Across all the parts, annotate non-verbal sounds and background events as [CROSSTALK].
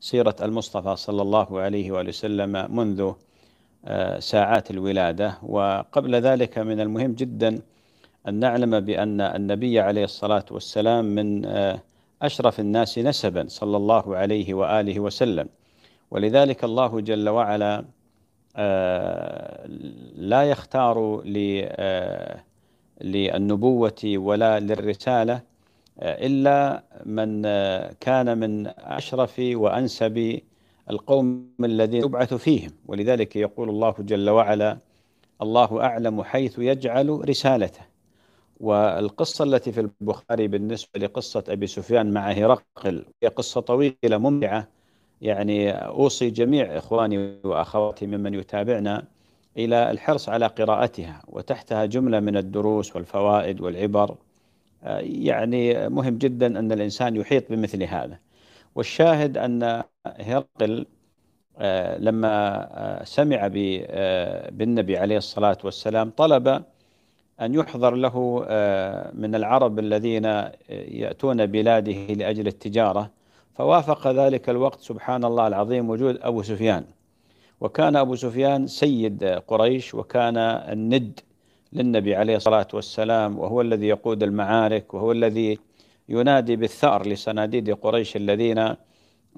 سيرة المصطفى صلى الله عليه وآله وسلم منذ آه، ساعات الولادة وقبل ذلك من المهم جدا أن نعلم بأن النبي عليه الصلاة والسلام من آه، أشرف الناس نسبا صلى الله عليه وآله وسلم ولذلك الله جل وعلا آه، لا يختار للنبوة ولا للرسالة آه، إلا من آه، كان من أشرف وأنسب القوم الذين يبعث فيهم ولذلك يقول الله جل وعلا الله أعلم حيث يجعل رسالته والقصة التي في البخاري بالنسبة لقصة أبي سفيان مع هرقل هي قصة طويلة ممتعة يعني أوصي جميع إخواني وأخواتي ممن يتابعنا إلى الحرص على قراءتها وتحتها جملة من الدروس والفوائد والعبر يعني مهم جدا أن الإنسان يحيط بمثل هذا والشاهد أن هرقل آه، لما آه، سمع آه، بالنبي عليه الصلاة والسلام طلب أن يحضر له من العرب الذين يأتون بلاده لأجل التجارة فوافق ذلك الوقت سبحان الله العظيم وجود أبو سفيان وكان أبو سفيان سيد قريش وكان الند للنبي عليه الصلاة والسلام وهو الذي يقود المعارك وهو الذي ينادي بالثأر لصناديد قريش الذين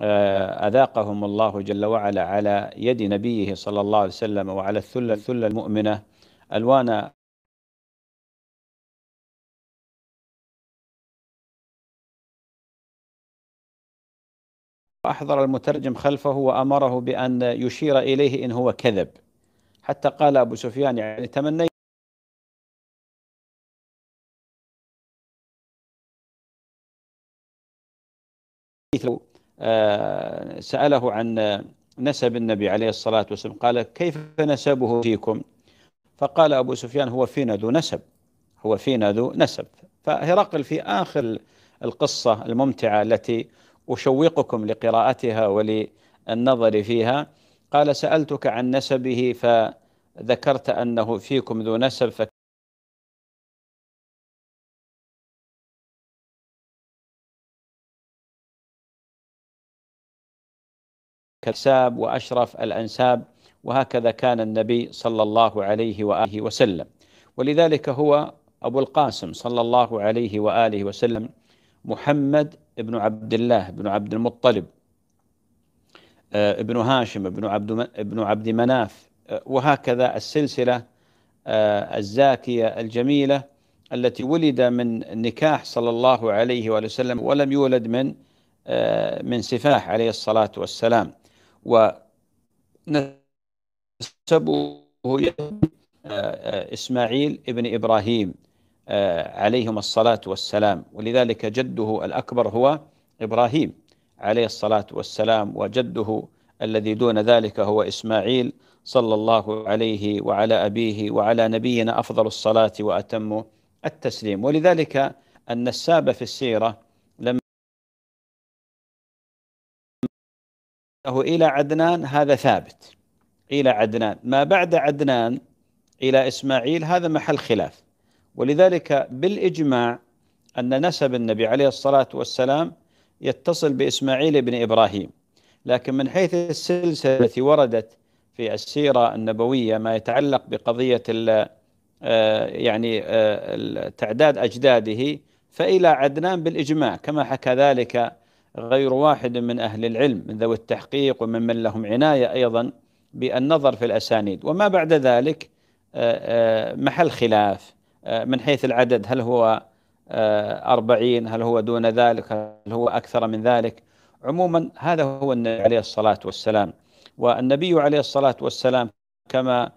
آه، أذاقهم الله جل وعلا على يد نبيه صلى الله عليه وسلم وعلى الثلة الثلة المؤمنة ألوان أحضر المترجم خلفه وأمره بأن يشير إليه إن هو كذب حتى قال أبو سفيان يعني تمنيت آه، سأله عن نسب النبي عليه الصلاة والسلام قال كيف نسبه فيكم فقال أبو سفيان هو فينا ذو نسب هو فينا ذو نسب فهرقل في آخر القصة الممتعة التي أشوقكم لقراءتها وللنظر فيها قال سألتك عن نسبه فذكرت أنه فيكم ذو نسب كساب وأشرف الأنساب وهكذا كان النبي صلى الله عليه وآله وسلم ولذلك هو أبو القاسم صلى الله عليه وآله وسلم محمد بن عبد الله بن عبد المطلب آه، ابن هاشم ابن عبد ابن عبد مناف آه، وهكذا السلسله آه، الزاكيه الجميله التي ولد من نكاح صلى الله عليه وآله وسلم ولم يولد من من سفاح عليه الصلاه والسلام ونسبه آه، إسماعيل ابن إبراهيم آه، عليهم الصلاة والسلام ولذلك جده الأكبر هو إبراهيم عليه الصلاة والسلام وجده الذي دون ذلك هو إسماعيل صلى الله عليه وعلى أبيه وعلى نبينا أفضل الصلاة وأتم التسليم ولذلك النساب في السيرة إلى عدنان هذا ثابت إلى عدنان ما بعد عدنان إلى إسماعيل هذا محل خلاف ولذلك بالإجماع أن نسب النبي عليه الصلاة والسلام يتصل بإسماعيل بن إبراهيم لكن من حيث السلسلة التي وردت في السيرة النبوية ما يتعلق بقضية آه، يعني آه، تعداد أجداده فإلى عدنان بالإجماع كما حكى ذلك غير واحد من أهل العلم من ذوي التحقيق وممن لهم عناية أيضا بالنظر في الأسانيد وما بعد ذلك آه، آه، محل خلاف آه، من حيث العدد هل هو أربعين هل هو دون ذلك هل هو أكثر من ذلك عموما هذا هو النبي عليه الصلاة والسلام والنبي عليه الصلاة والسلام كما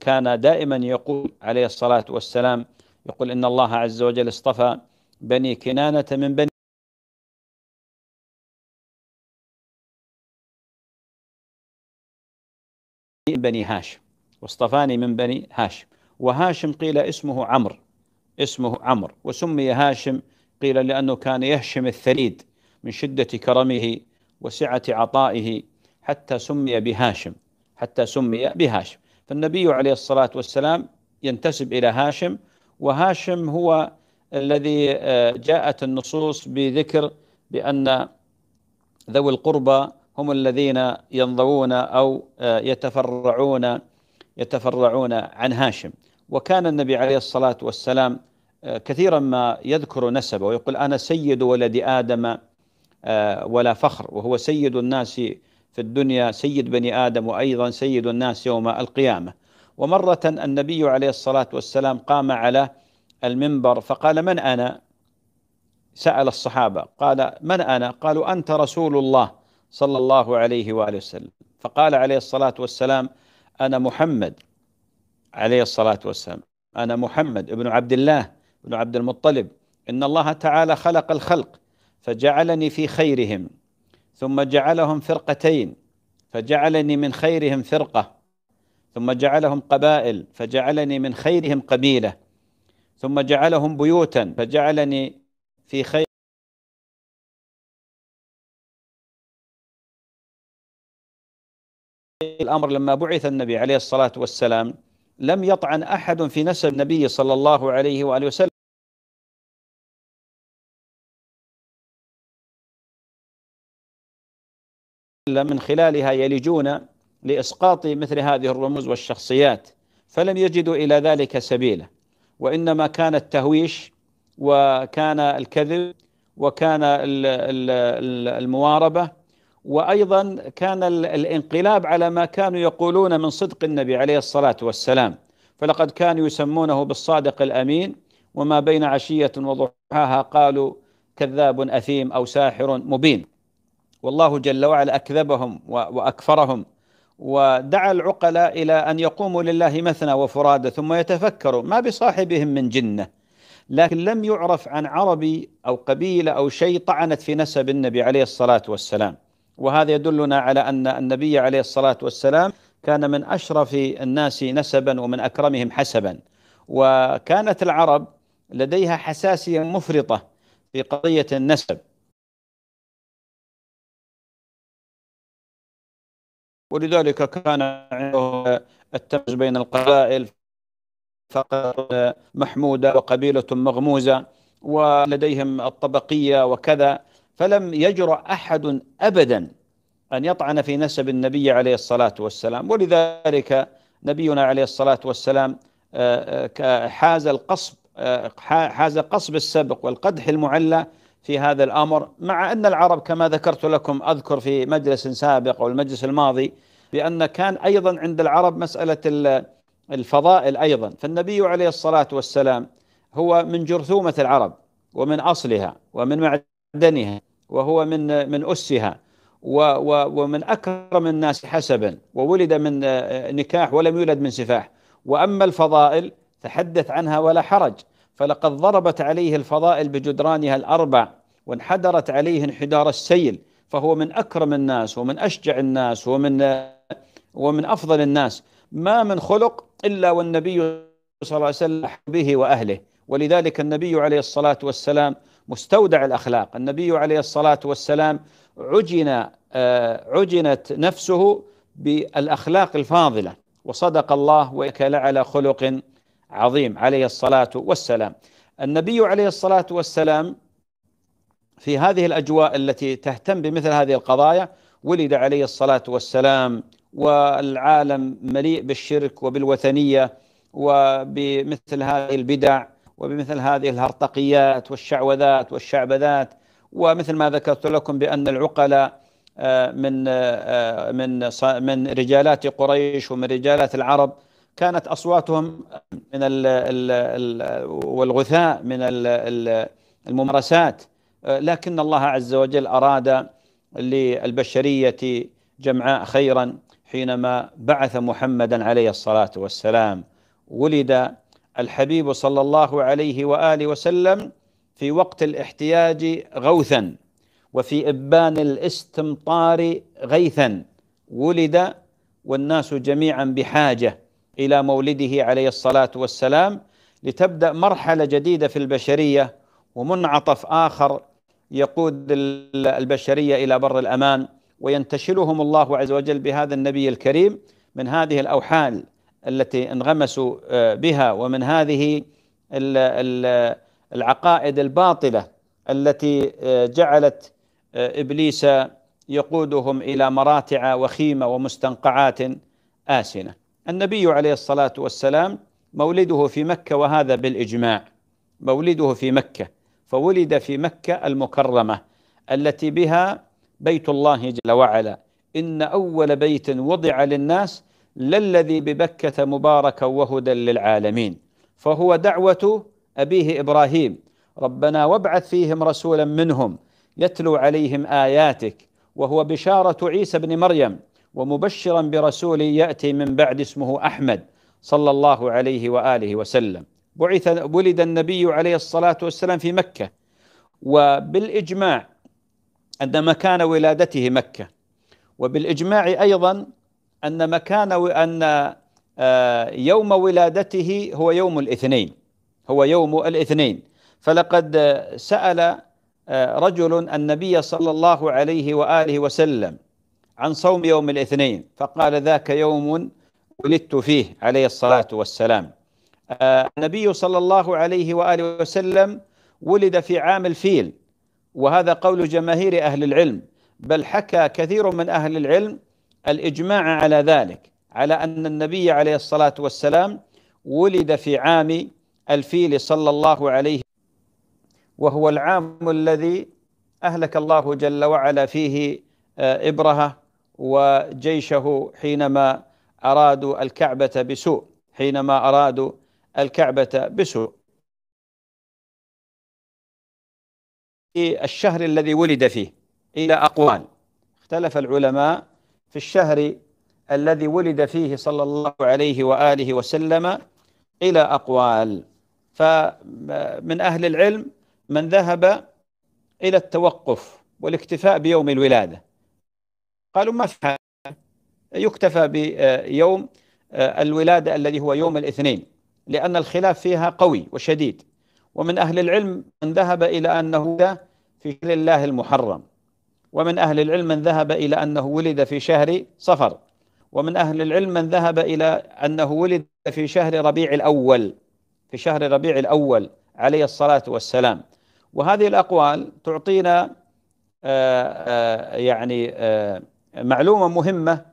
كان دائما يقول عليه الصلاة والسلام يقول إن الله عز وجل اصطفى بني كنانة من بني من بني هاشم واصطفاني من بني هاشم وهاشم قيل اسمه عمرو اسمه عمرو وسمي هاشم قيل لأنه كان يهشم الثريد من شدة كرمه وسعة عطائه حتى سمي بهاشم حتى سمي بهاشم فالنبي عليه الصلاة والسلام ينتسب إلى هاشم وهاشم هو الذي آه، جاءت النصوص بذكر بأن ذوي القربى هم الذين ينضوون أو آه، يتفرعون يتفرعون عن هاشم وكان النبي عليه الصلاة والسلام آه، كثيرا ما يذكر نسبه ويقول أنا سيد ولد آدم آه، ولا فخر وهو سيد الناس في الدنيا سيد بني آدم وأيضا سيد الناس يوم القيامة ومرة النبي عليه الصلاة والسلام قام على المنبر فقال من أنا سأل الصحابة قال من أنا قالوا أنت رسول الله صلى الله عليه واله وسلم فقال عليه الصلاه والسلام انا محمد عليه الصلاه والسلام انا محمد ابن عبد الله ابن عبد المطلب ان الله تعالى خلق الخلق فجعلني في خيرهم ثم جعلهم فرقتين فجعلني من خيرهم فرقه ثم جعلهم قبائل فجعلني من خيرهم قبيله ثم جعلهم بيوتا فجعلني في خير الأمر لما بعث النبي عليه الصلاة والسلام لم يطعن أحد في نسب النبي صلى الله عليه وآله وسلم من خلالها يلجون لإسقاط مثل هذه الرموز والشخصيات فلم يجدوا إلى ذلك سبيلا وإنما كان التهويش وكان الكذب وكان المواربة وايضا كان الانقلاب على ما كانوا يقولون من صدق النبي عليه الصلاه والسلام فلقد كانوا يسمونه بالصادق الامين وما بين عشيه وضحاها قالوا كذاب اثيم او ساحر مبين والله جل وعلا اكذبهم واكفرهم ودعا العقلاء الى ان يقوموا لله مثنى وفرادى ثم يتفكروا ما بصاحبهم من جنه لكن لم يعرف عن عربي او قبيله او شيء طعنت في نسب النبي عليه الصلاه والسلام وهذا يدلنا على أن النبي عليه الصلاة والسلام كان من أشرف الناس نسبا ومن أكرمهم حسبا وكانت العرب لديها حساسية مفرطة في قضية النسب ولذلك كان عنده بين القبائل فقط محمودة وقبيلة مغموزة ولديهم الطبقية وكذا فلم يجرأ أحد أبدا أن يطعن في نسب النبي عليه الصلاة والسلام ولذلك نبينا عليه الصلاة والسلام آه، آه، حاز القصب آه، حاز قصب السبق والقدح المعلى في هذا الأمر مع أن العرب كما ذكرت لكم أذكر في مجلس سابق أو المجلس الماضي بأن كان أيضا عند العرب مسألة الفضائل أيضا فالنبي عليه الصلاة والسلام هو من جرثومة العرب ومن أصلها ومن معدنها وهو من من أسها ومن أكرم الناس حسبا وولد من آه، نكاح ولم يولد من سفاح وأما الفضائل تحدث عنها ولا حرج فلقد ضربت عليه الفضائل بجدرانها الأربع وانحدرت عليه انحدار السيل فهو من أكرم الناس ومن أشجع الناس ومن آه، ومن أفضل الناس ما من خلق إلا والنبي صلى الله عليه وسلم به وأهله ولذلك النبي عليه الصلاة والسلام مستودع الأخلاق النبي عليه الصلاة والسلام عجن آه، عجنت نفسه بالأخلاق الفاضلة وصدق الله وكل على خلق عظيم عليه الصلاة والسلام النبي عليه الصلاة والسلام في هذه الأجواء التي تهتم بمثل هذه القضايا ولد عليه الصلاة والسلام والعالم مليء بالشرك وبالوثنية وبمثل هذه البدع وبمثل هذه الهرطقيات والشعوذات والشعبذات ومثل ما ذكرت لكم بأن العقلاء آه، من آه، آه، من من رجالات قريش ومن رجالات العرب كانت اصواتهم من ال ال والغثاء من الـ الممارسات لكن الله عز وجل اراد للبشريه جمعاء خيرا حينما بعث محمدا عليه الصلاه والسلام ولد الحبيب صلى الله عليه واله وسلم في وقت الاحتياج غوثا وفي ابان الاستمطار غيثا ولد والناس جميعا بحاجه الى مولده عليه الصلاه والسلام لتبدا مرحله جديده في البشريه ومنعطف اخر يقود البشريه الى بر الامان وينتشلهم الله عز وجل بهذا النبي الكريم من هذه الاوحال التي انغمسوا آه، بها ومن هذه العقائد الباطله التي آه، جعلت آه، ابليس يقودهم الى مراتع وخيمه ومستنقعات اسنه. النبي عليه الصلاه والسلام مولده في مكه وهذا بالاجماع مولده في مكه فولد في مكه المكرمه التي بها بيت الله جل وعلا ان اول بيت وضع للناس للذي ببكة مباركا وهدى للعالمين فهو دعوة أبيه إبراهيم ربنا وابعث فيهم رسولا منهم يتلو عليهم آياتك وهو بشارة عيسى بن مريم ومبشرا برسول يأتي من بعد اسمه أحمد صلى الله عليه وآله وسلم بعث ولد النبي عليه الصلاة والسلام في مكة وبالإجماع أن مكان ولادته مكة وبالإجماع أيضا أن مكان أن آه، يوم ولادته هو يوم الاثنين هو يوم الاثنين فلقد آه، سأل آه، رجل النبي صلى الله عليه وآله وسلم عن صوم يوم الاثنين فقال ذاك يوم ولدت فيه عليه الصلاة والسلام النبي صلى الله عليه وآله وسلم ولد في عام الفيل وهذا قول جماهير أهل العلم بل حكى كثير من أهل العلم الإجماع على ذلك على أن النبي عليه الصلاة والسلام ولد في عام الفيل صلى الله عليه وهو العام الذي أهلك الله جل وعلا فيه آه، إبرهة وجيشه حينما أرادوا الكعبة بسوء حينما أرادوا الكعبة بسوء الشهر الذي ولد فيه إلى أقوال اختلف العلماء في الشهر الذي ولد فيه صلى الله عليه وآله وسلم إلى أقوال فمن أهل العلم من ذهب إلى التوقف والاكتفاء بيوم الولادة قالوا ما في يكتفى بيوم الولادة الذي هو يوم الاثنين لأن الخلاف فيها قوي وشديد ومن أهل العلم من ذهب إلى أنه في شهر الله المحرم ومن أهل العلم من ذهب إلى أنه ولد في شهر صفر ومن أهل العلم من ذهب إلى أنه ولد في شهر ربيع الأول في شهر ربيع الأول عليه الصلاة والسلام وهذه الأقوال تعطينا آه، آه، يعني آه، معلومة مهمة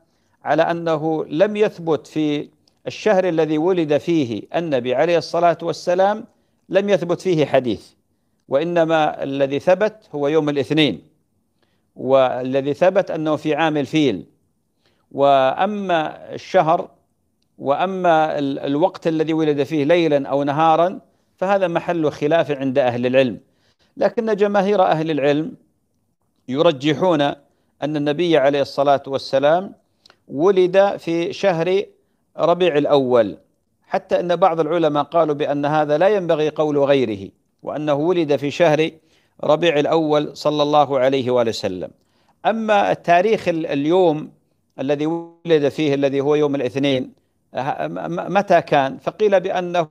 على أنه لم يثبت في الشهر الذي ولد فيه النبي عليه الصلاة والسلام لم يثبت فيه حديث وإنما الذي ثبت هو يوم الاثنين والذي ثبت أنه في عام الفيل وأما الشهر وأما الوقت الذي ولد فيه ليلا أو نهارا فهذا محل خلاف عند أهل العلم لكن جماهير أهل العلم يرجحون أن النبي عليه الصلاة والسلام ولد في شهر ربيع الأول حتى أن بعض العلماء قالوا بأن هذا لا ينبغي قول غيره وأنه ولد في شهر ربيع الأول صلى الله عليه وآله وسلم أما التاريخ اليوم الذي ولد فيه الذي هو يوم الاثنين أه، متى كان فقيل بأنه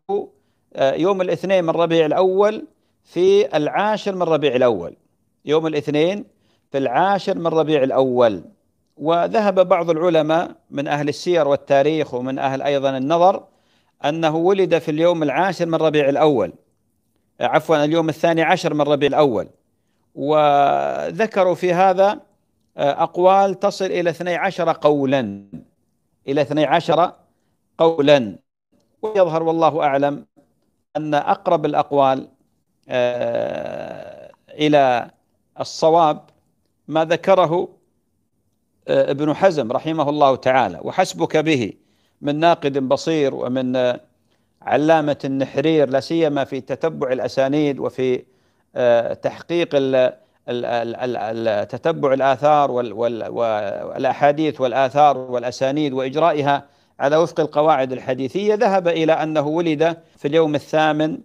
أه، يوم الاثنين من ربيع الأول في العاشر من ربيع الأول يوم الاثنين في العاشر من ربيع الأول وذهب بعض العلماء من أهل السير والتاريخ ومن أهل أيضا النظر أنه ولد في اليوم العاشر من ربيع الأول عفوا اليوم الثاني عشر من ربيع الأول وذكروا في هذا آه، أقوال تصل إلى 12 قولا إلى 12 قولا ويظهر والله أعلم أن أقرب الأقوال آه، إلى الصواب ما ذكره آه، ابن حزم رحمه الله تعالى وحسبك به من ناقد بصير ومن علامة النحرير لا سيما في تتبع الأسانيد وفي آه، تحقيق تتبع الآثار والأحاديث والآثار والأسانيد وإجرائها على وفق القواعد الحديثية ذهب إلى أنه ولد في اليوم الثامن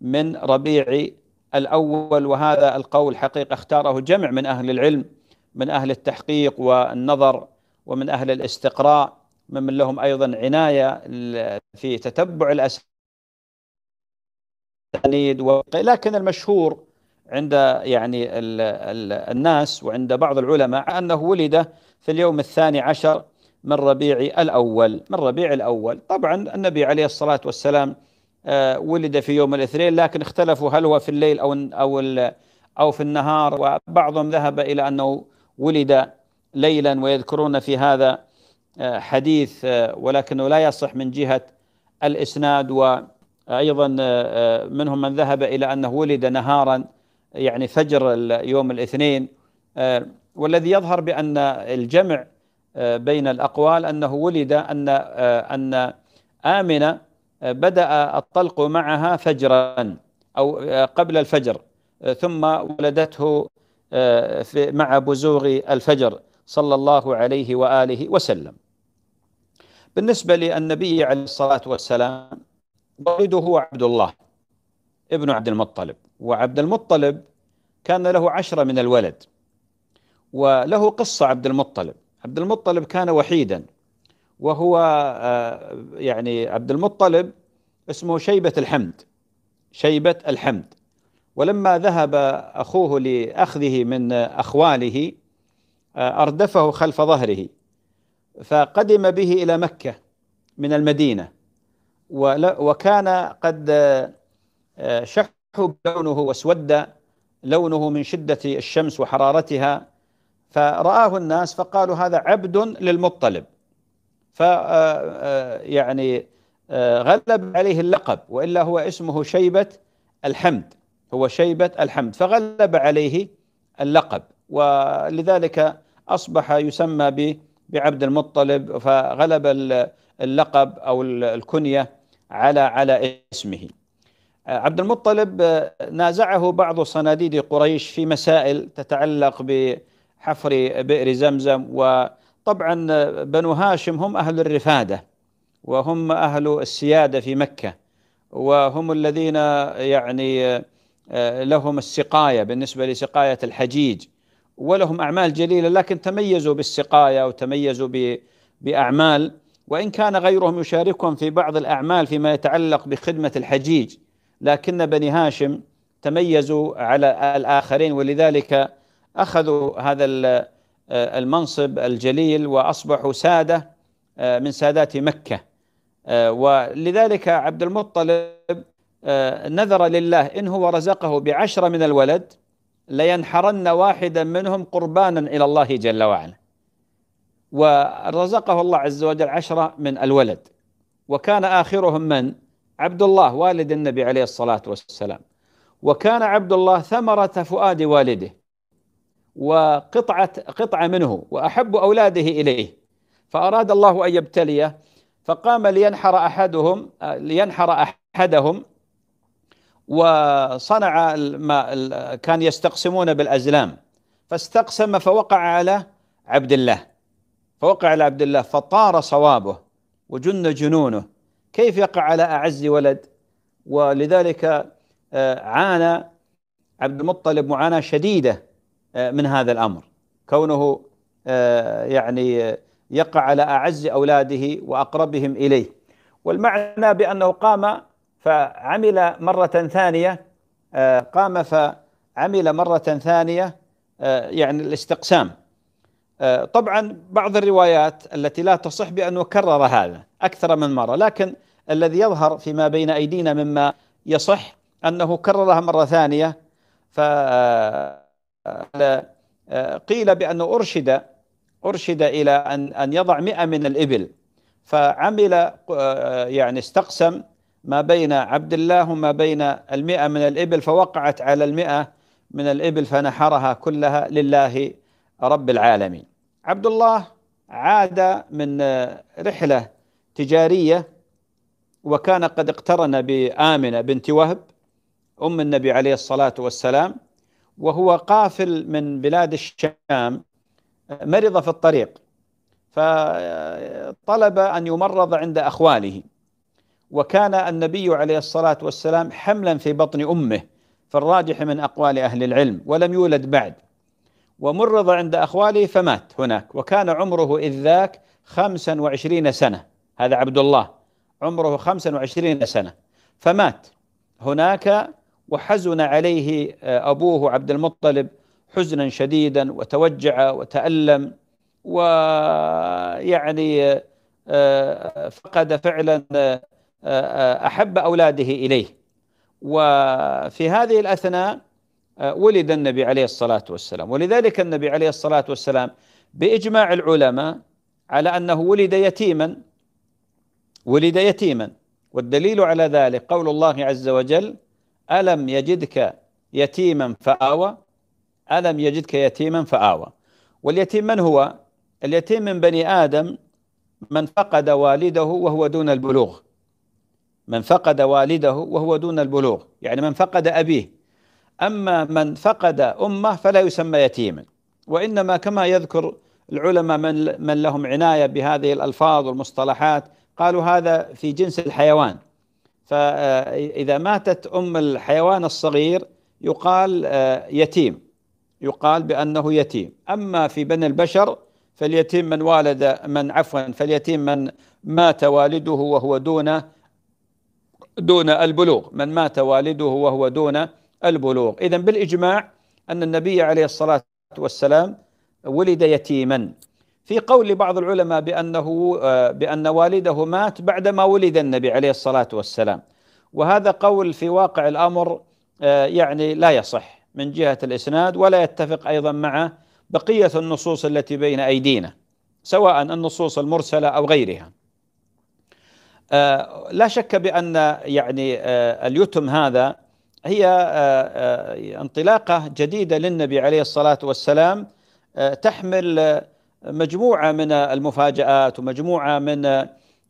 من ربيع الأول وهذا القول حقيقة اختاره جمع من أهل العلم من أهل التحقيق والنظر ومن أهل الاستقراء ممن لهم ايضا عنايه في تتبع الاسانيد و... لكن المشهور عند يعني الـ الـ الناس وعند بعض العلماء انه ولد في اليوم الثاني عشر من ربيع الاول من ربيع الاول طبعا النبي عليه الصلاه والسلام آه، ولد في يوم الاثنين لكن اختلفوا هل هو في الليل او او او في النهار وبعضهم ذهب الى انه ولد ليلا ويذكرون في هذا آه، حديث آه، ولكنه لا يصح من جهة الإسناد وأيضا آه، منهم من ذهب إلى أنه ولد نهارا يعني فجر يوم الاثنين والذي يظهر بأن الجمع بين الأقوال أنه ولد أن أن آمنة بدأ الطلق معها فجرا أو قبل الفجر ثم ولدته مع بزوغ الفجر صلى الله عليه واله وسلم بالنسبة للنبي عليه الصلاة والسلام والده هو عبد الله ابن عبد المطلب وعبد المطلب كان له عشرة من الولد وله قصة عبد المطلب عبد المطلب كان وحيدا وهو آه، يعني عبد المطلب اسمه شيبة الحمد شيبة الحمد ولما ذهب أخوه لأخذه من أخواله آه، أردفه خلف ظهره فقدم به إلى مكة من المدينة وكان قد آه، شح لونه واسود لونه من شدة الشمس وحرارتها فرآه الناس فقالوا هذا عبد للمطلب ف آه، آه، يعني غلب عليه اللقب والا هو اسمه شيبه الحمد هو شيبه الحمد فغلب عليه اللقب ولذلك اصبح يسمى بعبد المطلب فغلب اللقب أو الكنية على على اسمه عبد المطلب نازعه بعض صناديد قريش في مسائل تتعلق بحفر بئر زمزم وطبعا بنو هاشم هم أهل الرفادة وهم أهل السيادة في مكة وهم الذين يعني آه، لهم السقاية بالنسبة لسقاية الحجيج ولهم أعمال جليلة لكن تميزوا بالسقاية وتميزوا بأعمال وإن كان غيرهم يشاركهم في بعض الأعمال فيما يتعلق بخدمة الحجيج لكن بني هاشم تميزوا على الآخرين ولذلك أخذوا هذا المنصب الجليل وأصبحوا سادة من سادات مكة ولذلك عبد المطلب نذر لله إن هو رزقه بعشرة من الولد لينحرن واحدا منهم قربانا إلى الله جل وعلا ورزقه الله عز وجل عشرة من الولد وكان آخرهم من؟ عبد الله والد النبي عليه الصلاة والسلام وكان عبد الله ثمرة فؤاد والده وقطعة قطعة منه وأحب أولاده إليه فأراد الله أن يبتليه فقام لينحر أحدهم لينحر أحدهم وصنع ما كان يستقسمون بالازلام فاستقسم فوقع على عبد الله فوقع على عبد الله فطار صوابه وجن جنونه كيف يقع على اعز ولد ولذلك آه، عانى عبد المطلب معاناه شديده آه، من هذا الامر كونه آه، يعني يقع على اعز اولاده واقربهم اليه والمعنى بانه قام فعمل مرة ثانية آه، قام فعمل مرة ثانية آه، يعني الاستقسام آه، طبعا بعض الروايات التي لا تصح بأنه كرر هذا أكثر من مرة لكن الذي يظهر فيما بين أيدينا مما يصح أنه كررها مرة ثانية ف قيل بأنه أرشد أرشد إلى أن أن يضع مئة من الإبل فعمل يعني استقسم ما بين عبد الله وما بين المئة من الإبل فوقعت على المئة من الإبل فنحرها كلها لله رب العالمين عبد الله عاد من رحلة تجارية وكان قد اقترن بآمنة بنت وهب أم النبي عليه الصلاة والسلام وهو قافل من بلاد الشام مرض في الطريق فطلب أن يمرض عند أخواله وكان النبي عليه الصلاة والسلام حملا في بطن أمه فالراجح من أقوال أهل العلم ولم يولد بعد ومرض عند أخواله فمات هناك وكان عمره إذ ذاك خمسا وعشرين سنة هذا عبد الله عمره خمسا وعشرين سنة فمات هناك وحزن عليه آه، أبوه عبد المطلب حزنا شديدا وتوجع وتألم ويعني آه، فقد فعلا آه، احب اولاده اليه وفي هذه الاثناء ولد النبي عليه الصلاه والسلام ولذلك النبي عليه الصلاه والسلام باجماع العلماء على انه ولد يتيما ولد يتيما والدليل على ذلك قول الله عز وجل الم يجدك يتيما فاوى الم يجدك يتيما فاوى واليتيم من هو اليتيم من بني ادم من فقد والده وهو دون البلوغ من فقد والده وهو دون البلوغ يعني من فقد أبيه أما من فقد أمه فلا يسمى يتيما وإنما كما يذكر العلماء من, من لهم عناية بهذه الألفاظ والمصطلحات قالوا هذا في جنس الحيوان فإذا ماتت أم الحيوان الصغير يقال يتيم يقال بأنه يتيم أما في بني البشر فاليتيم من والد من عفوا فاليتيم من مات والده وهو دون دون البلوغ من مات والده وهو دون البلوغ إذا بالإجماع أن النبي عليه الصلاة والسلام ولد يتيما في قول بعض العلماء بأنه آه، بأن والده مات بعدما ولد النبي عليه الصلاة والسلام وهذا قول في واقع الأمر آه، يعني لا يصح من جهة الإسناد ولا يتفق أيضا مع بقية النصوص التي بين أيدينا سواء النصوص المرسلة أو غيرها آه، لا شك بأن يعني آه، اليتم هذا هي آه، انطلاقة جديدة للنبي عليه الصلاة والسلام تحمل مجموعة من المفاجآت ومجموعة من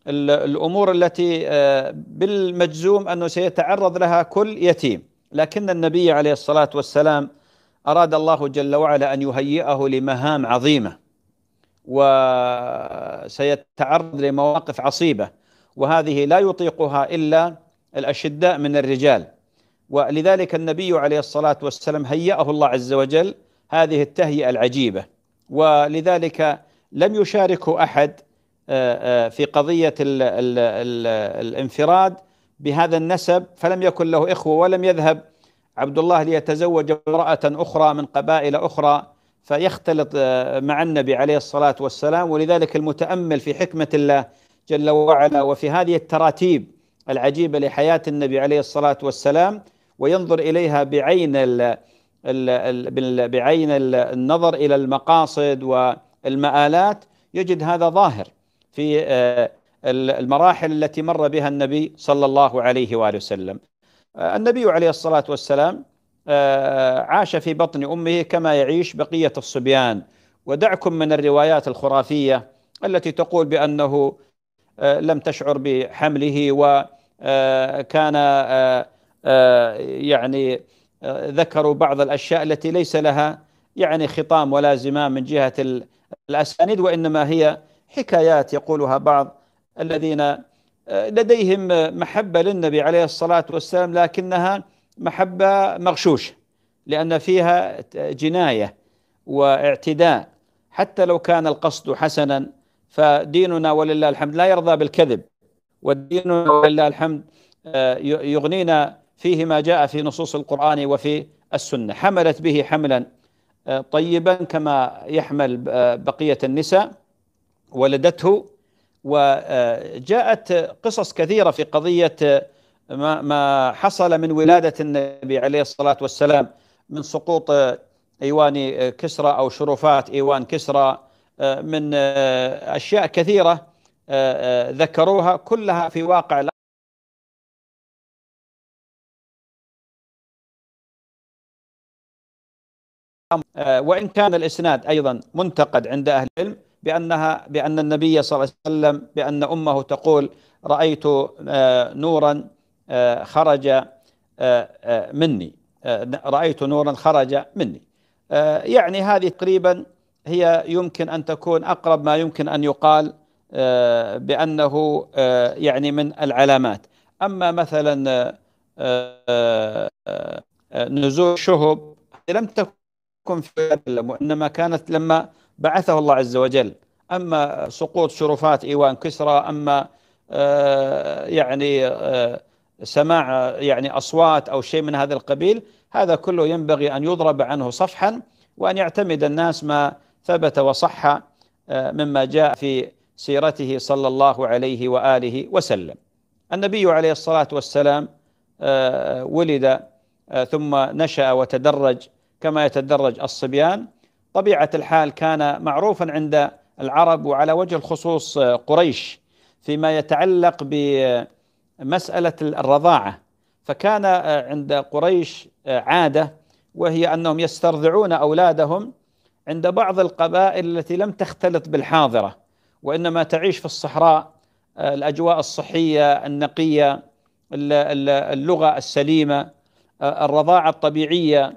الأمور التي بالمجزوم أنه سيتعرض لها كل يتيم لكن النبي عليه الصلاة والسلام أراد الله جل وعلا أن يهيئه لمهام عظيمة وسيتعرض لمواقف عصيبة وهذه لا يطيقها الا الاشداء من الرجال ولذلك النبي عليه الصلاه والسلام هيأه الله عز وجل هذه التهيئه العجيبه ولذلك لم يشاركه احد آه، آه، في قضيه الـ الـ الـ الانفراد بهذا النسب فلم يكن له اخوه ولم يذهب عبد الله ليتزوج امراه اخرى من قبائل اخرى فيختلط آه، مع النبي عليه الصلاه والسلام ولذلك المتامل في حكمه الله جل وعلا وفي هذه التراتيب العجيبه لحياه النبي عليه الصلاه والسلام وينظر اليها بعين الـ الـ بعين النظر الى المقاصد والمآلات يجد هذا ظاهر في آه، المراحل التي مر بها النبي صلى الله عليه واله وسلم. آه، النبي عليه الصلاه والسلام آه، عاش في بطن امه كما يعيش بقيه الصبيان ودعكم من الروايات الخرافيه التي تقول بانه آه، لم تشعر بحمله وكان آه، آه، يعني ذكروا بعض الاشياء التي ليس لها يعني خطام ولا زمام من جهه الاسانيد وانما هي حكايات يقولها بعض الذين لديهم محبه للنبي عليه الصلاه والسلام لكنها محبه مغشوشه لان فيها جنايه واعتداء حتى لو كان القصد حسنا فديننا ولله الحمد لا يرضى بالكذب وديننا ولله الحمد آه، يغنينا فيه ما جاء في نصوص القرآن وفي السنة حملت به حملا آه، طيبا كما يحمل آه، بقية النساء ولدته وجاءت قصص كثيرة في قضية ما حصل من ولادة النبي عليه الصلاة والسلام من سقوط ايوان كسرى او شرفات ايوان كسرى من آه، أشياء كثيرة آه، آه، ذكروها كلها في واقع وإن كان الإسناد أيضا منتقد عند أهل العلم بأنها بأن النبي صلى الله عليه وسلم بأن أمه تقول رأيت نورا خرج مني رأيت نورا خرج مني يعني هذه تقريبا هي يمكن أن تكون أقرب ما يمكن أن يقال آه، بأنه آه، يعني من العلامات أما مثلا آه، نزول شهب لم تكن في وإنما كانت لما بعثه الله عز وجل أما سقوط شرفات إيوان كسرى أما يعني سماع يعني أصوات أو شيء من هذا القبيل هذا كله ينبغي أن يضرب عنه صفحا وأن يعتمد الناس ما ثبت وصح آه، مما جاء في سيرته صلى الله عليه واله وسلم. النبي عليه الصلاه والسلام آه، ولد آه، ثم نشا وتدرج كما يتدرج الصبيان طبيعه الحال كان معروفا عند العرب وعلى وجه الخصوص قريش فيما يتعلق بمساله الرضاعه فكان عند قريش عاده وهي انهم يسترضعون اولادهم عند بعض القبائل التي لم تختلط بالحاضره وانما تعيش في الصحراء آه، الاجواء الصحيه النقيه اللغه السليمه آه، الرضاعه الطبيعيه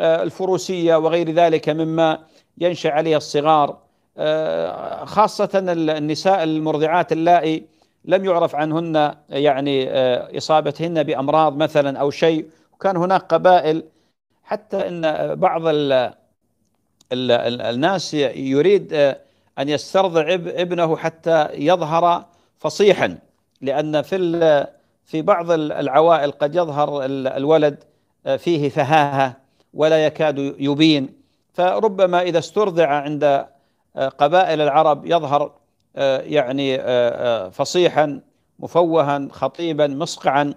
آه، الفروسيه وغير ذلك مما ينشا عليها الصغار خاصه النساء المرضعات اللائي لم يعرف عنهن يعني اصابتهن بامراض مثلا او شيء وكان هناك قبائل حتى ان بعض الناس يريد آه، أن يسترضع ابنه حتى يظهر فصيحا لأن في في بعض العوائل قد يظهر الولد آه، فيه فهاهة ولا يكاد يبين فربما إذا استرضع عند آه، قبائل العرب يظهر يعني فصيحا مفوها خطيبا مصقعا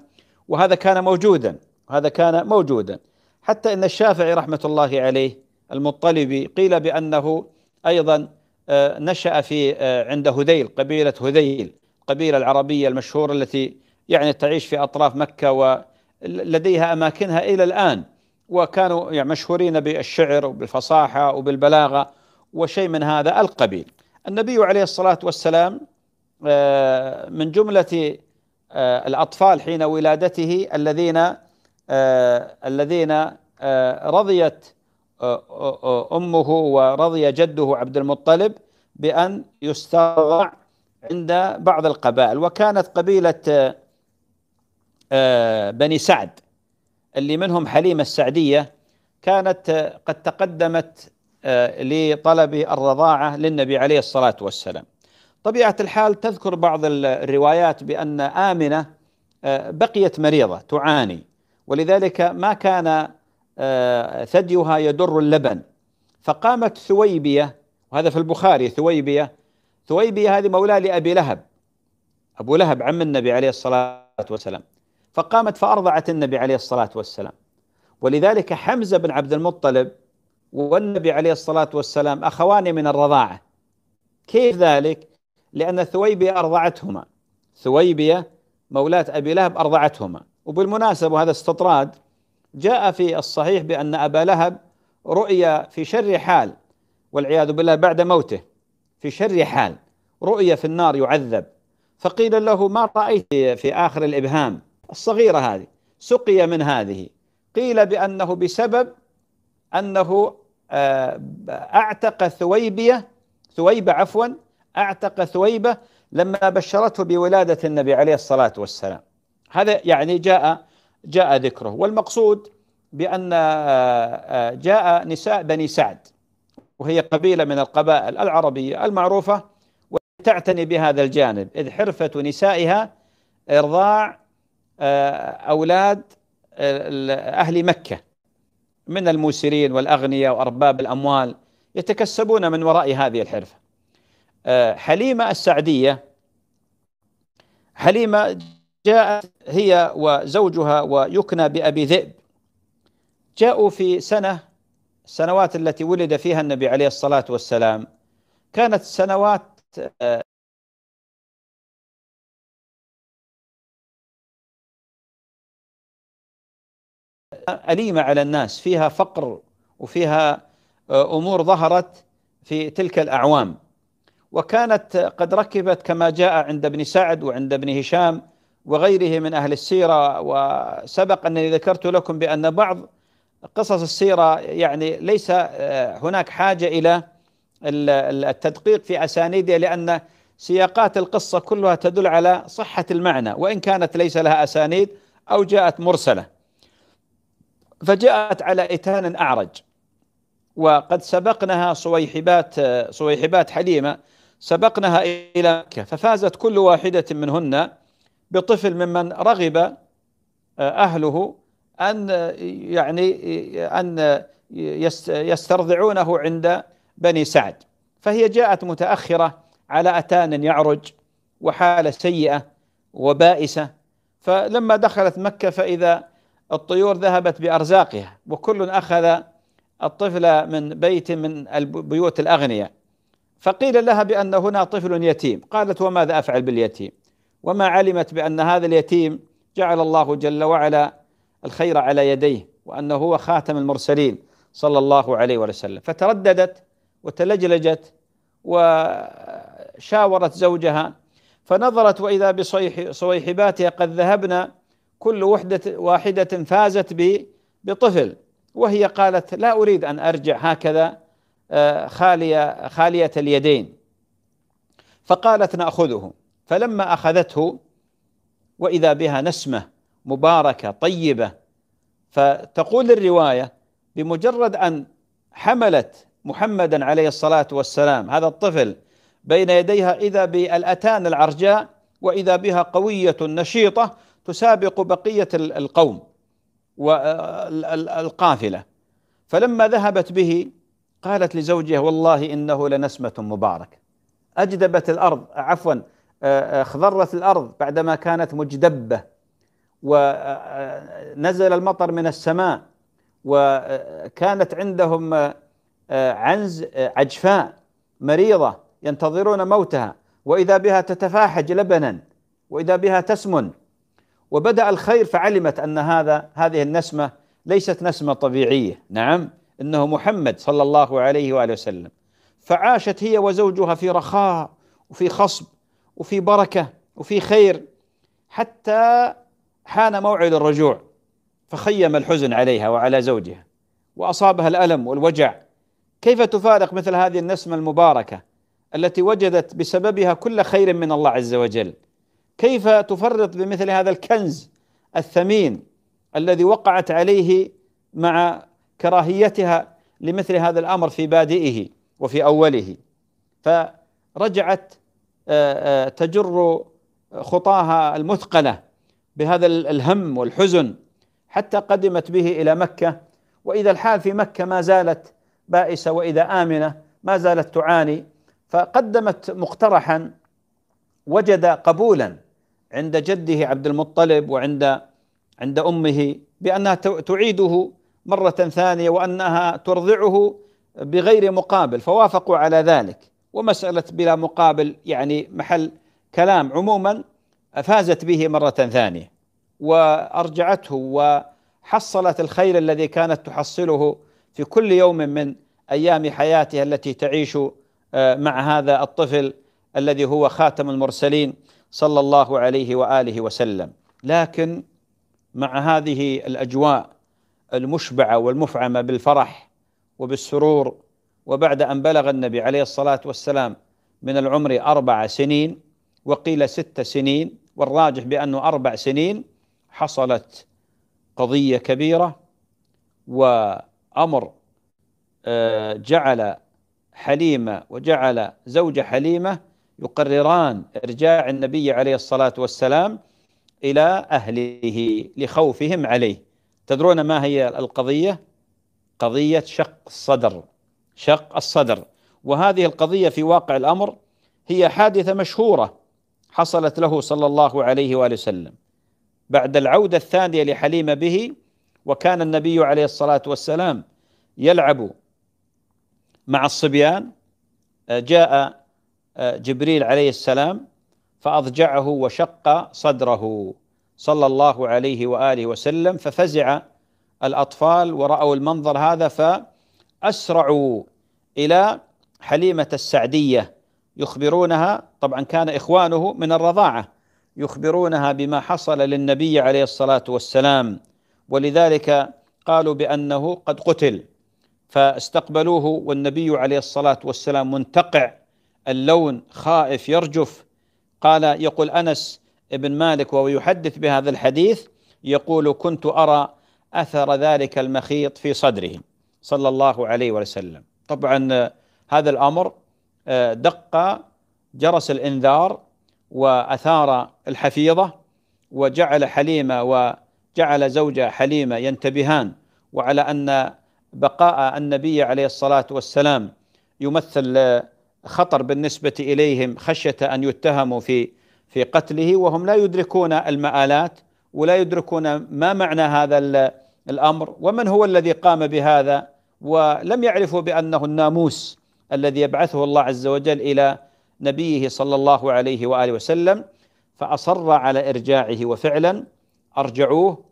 وهذا كان موجودا هذا كان موجودا حتى ان الشافعي رحمه الله عليه المطلبي قيل بأنه أيضا آه، نشأ في آه، عند هذيل قبيلة هذيل القبيلة العربية المشهورة التي يعني تعيش في أطراف مكة ولديها أماكنها إلى الآن وكانوا يعني مشهورين بالشعر وبالفصاحة وبالبلاغة وشيء من هذا القبيل النبي عليه الصلاة والسلام آه، من جملة الأطفال حين ولادته الذين الذين رضيت أمه ورضي جده عبد المطلب بأن يسترضع عند بعض القبائل وكانت قبيلة بني سعد اللي منهم حليمة السعدية كانت قد تقدمت لطلب الرضاعة للنبي عليه الصلاة والسلام طبيعة الحال تذكر بعض الروايات بأن آمنة بقيت مريضة تعاني ولذلك ما كان آه، ثديها يدر اللبن فقامت ثويبية وهذا في البخاري ثويبية ثويبية هذه مولاة لأبي لهب أبو لهب عم النبي عليه الصلاة والسلام فقامت فأرضعت النبي عليه الصلاة والسلام ولذلك حمزة بن عبد المطلب والنبي عليه الصلاة والسلام أخوان من الرضاعة كيف ذلك؟ لأن ثويبية أرضعتهما ثويبية مولاة أبي لهب أرضعتهما وبالمناسبة وهذا استطراد جاء في الصحيح بأن أبا لهب رؤي في شر حال والعياذ بالله بعد موته في شر حال رؤي في النار يعذب فقيل له ما رأيت في آخر الإبهام الصغيرة هذه سقي من هذه قيل بأنه بسبب أنه آه، أعتق ثويبية ثويبة عفوا أعتق ثويبة لما بشرته بولادة النبي عليه الصلاة والسلام هذا يعني جاء جاء ذكره والمقصود بأن آه، آه، جاء نساء بني سعد وهي قبيلة من القبائل العربية المعروفة وتعتني بهذا الجانب إذ حرفة نسائها إرضاع آه، أولاد أهل مكة من الموسرين والأغنياء وأرباب الأموال يتكسبون من وراء هذه الحرفة حليمة السعدية حليمة جاءت هي وزوجها ويكنى بأبي ذئب جاءوا في سنة السنوات التي ولد فيها النبي عليه الصلاة والسلام كانت سنوات آه، أليمة على الناس فيها فقر وفيها آه، أمور ظهرت في تلك الأعوام وكانت آه، قد ركبت كما جاء عند ابن سعد وعند ابن هشام وغيره من أهل السيرة وسبق أنني ذكرت لكم بأن بعض قصص السيرة يعني ليس آه، هناك حاجة إلى التدقيق في أسانيدها لأن سياقات القصة كلها تدل على صحة المعنى وإن كانت ليس لها أسانيد أو جاءت مرسلة فجاءت على إتان أعرج وقد سبقنها صويحبات آه، صويحبات حليمة سبقنها إلى مكة ففازت كل واحدة منهن بطفل ممن رغب آه، أهله أن آه، يعني آه، أن يسترضعونه عند بني سعد فهي جاءت متأخرة على أتان يعرج وحالة سيئة وبائسة فلما دخلت مكة فإذا الطيور ذهبت بأرزاقها وكل أخذ الطفل من بيت من بيوت الأغنياء فقيل لها بأن هنا طفل يتيم قالت وماذا أفعل باليتيم وما علمت بأن هذا اليتيم جعل الله جل وعلا الخير على يديه وأنه هو خاتم المرسلين صلى الله عليه وسلم فترددت وتلجلجت وشاورت زوجها فنظرت وإذا بصويحباتها قد ذهبنا كل وحدة واحدة فازت بطفل وهي قالت لا أريد أن أرجع هكذا آه، خالية خالية اليدين فقالت نأخذه فلما اخذته واذا بها نسمه مباركه طيبه فتقول الروايه بمجرد ان حملت محمدا عليه الصلاه والسلام هذا الطفل بين يديها اذا بالاتان العرجاء واذا بها قويه نشيطه تسابق بقيه القوم والقافله فلما ذهبت به قالت لزوجها والله انه لنسمه مبارك اجدبت الارض عفوا خضرت الارض بعدما كانت مجدبه ونزل المطر من السماء وكانت عندهم آه، عنز آه، عجفاء مريضه ينتظرون موتها واذا بها تتفاحج لبنا واذا بها تسمن وبدا الخير فعلمت ان هذا هذه النسمه ليست نسمه طبيعيه نعم انه محمد صلى الله عليه واله وسلم فعاشت هي وزوجها في رخاء وفي خصب وفي بركة وفي خير حتى حان موعد الرجوع فخيم الحزن عليها وعلى زوجها وأصابها الألم والوجع كيف تفارق مثل هذه النسمة المباركة التي وجدت بسببها كل خير من الله عز وجل كيف تفرط بمثل هذا الكنز الثمين الذي وقعت عليه مع كراهيتها لمثل هذا الامر في بادئه وفي اوله فرجعت تجر خطاها المثقله بهذا الهم والحزن حتى قدمت به الى مكه واذا الحال في مكه ما زالت بائسه واذا امنه ما زالت تعاني فقدمت مقترحا وجد قبولا عند جده عبد المطلب وعند عند امه بانها تعيده مره ثانيه وانها ترضعه بغير مقابل فوافقوا على ذلك ومسألة بلا مقابل يعني محل كلام عموما فازت به مرة ثانية وأرجعته وحصلت الخير الذي كانت تحصله في كل يوم من أيام حياتها التي تعيش آه، مع هذا الطفل الذي هو خاتم المرسلين صلى الله عليه وآله وسلم لكن مع هذه الأجواء المشبعة والمفعمة بالفرح وبالسرور وبعد أن بلغ النبي عليه الصلاة والسلام من العمر أربع سنين وقيل ست سنين والراجح بأنه أربع سنين حصلت قضية كبيرة وأمر آه، جعل حليمة وجعل زوج حليمة يقرران إرجاع النبي عليه الصلاة والسلام إلى أهله لخوفهم عليه تدرون ما هي القضية؟ قضية شق الصدر شق الصدر وهذه القضية في واقع الأمر هي حادثة مشهورة حصلت له صلى الله عليه وآله وسلم بعد العودة الثانية لحليمة به وكان النبي عليه الصلاة والسلام يلعب مع الصبيان جاء آه، جبريل عليه السلام فأضجعه وشق صدره صلى الله عليه وآله وسلم ففزع الأطفال ورأوا المنظر هذا ف أسرعوا إلى حليمة السعدية يخبرونها طبعا كان إخوانه من الرضاعة يخبرونها بما حصل للنبي عليه الصلاة والسلام ولذلك قالوا بأنه قد قتل فاستقبلوه والنبي عليه الصلاة والسلام منتقع اللون خائف يرجف قال يقول أنس بن مالك وهو يحدث بهذا الحديث يقول كنت أرى أثر ذلك المخيط في صدره صلى الله عليه وسلم طبعا آه، هذا الامر آه، دق جرس الانذار واثار الحفيظه وجعل حليمه وجعل زوجه حليمه ينتبهان وعلى ان بقاء النبي عليه الصلاه والسلام يمثل آه، خطر بالنسبه اليهم خشيه ان يتهموا في في قتله وهم لا يدركون المآلات ولا يدركون ما معنى هذا الامر ومن هو الذي قام بهذا ولم يعرفوا بأنه الناموس الذي يبعثه الله عز وجل إلى نبيه صلى الله عليه وآله وسلم فأصر على إرجاعه وفعلا أرجعوه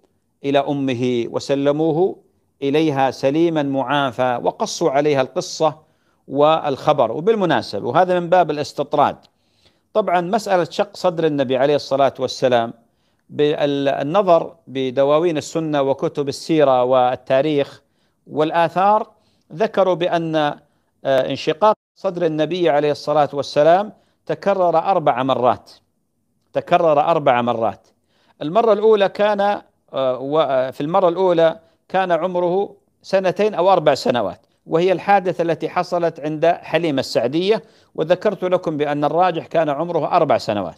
إلى أمه وسلموه إليها سليما معافى وقصوا عليها القصة والخبر وبالمناسبة وهذا من باب الاستطراد طبعا مسألة شق صدر النبي عليه الصلاة والسلام بالنظر بدواوين السنة وكتب السيرة والتاريخ والآثار ذكروا بأن آه، انشقاق صدر النبي عليه الصلاة والسلام تكرر أربع مرات تكرر أربع مرات المرة الأولى كان آه، آه، في المرة الأولى كان عمره سنتين أو أربع سنوات وهي الحادثة التي حصلت عند حليمة السعدية وذكرت لكم بأن الراجح كان عمره أربع سنوات